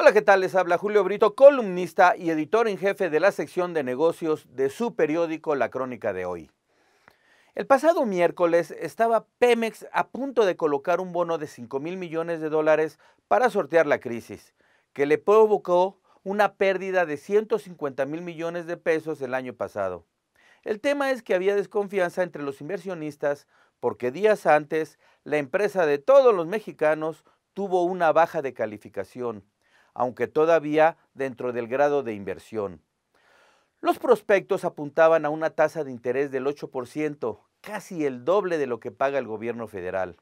Hola, ¿qué tal? Les habla Julio Brito, columnista y editor en jefe de la sección de negocios de su periódico La Crónica de hoy. El pasado miércoles estaba Pemex a punto de colocar un bono de 5 mil millones de dólares para sortear la crisis, que le provocó una pérdida de 150 mil millones de pesos el año pasado. El tema es que había desconfianza entre los inversionistas porque días antes la empresa de todos los mexicanos tuvo una baja de calificación aunque todavía dentro del grado de inversión. Los prospectos apuntaban a una tasa de interés del 8%, casi el doble de lo que paga el gobierno federal.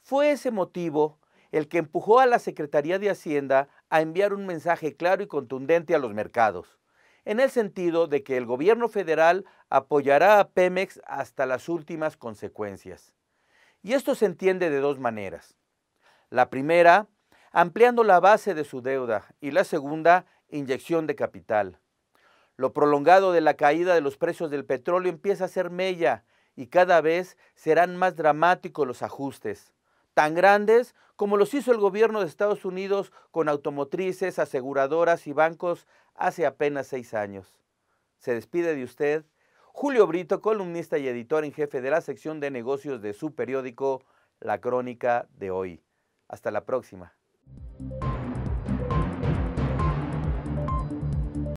Fue ese motivo el que empujó a la Secretaría de Hacienda a enviar un mensaje claro y contundente a los mercados, en el sentido de que el gobierno federal apoyará a Pemex hasta las últimas consecuencias. Y esto se entiende de dos maneras. La primera ampliando la base de su deuda y la segunda, inyección de capital. Lo prolongado de la caída de los precios del petróleo empieza a ser mella y cada vez serán más dramáticos los ajustes, tan grandes como los hizo el gobierno de Estados Unidos con automotrices, aseguradoras y bancos hace apenas seis años. Se despide de usted Julio Brito, columnista y editor en jefe de la sección de negocios de su periódico La Crónica de hoy. Hasta la próxima. Thank you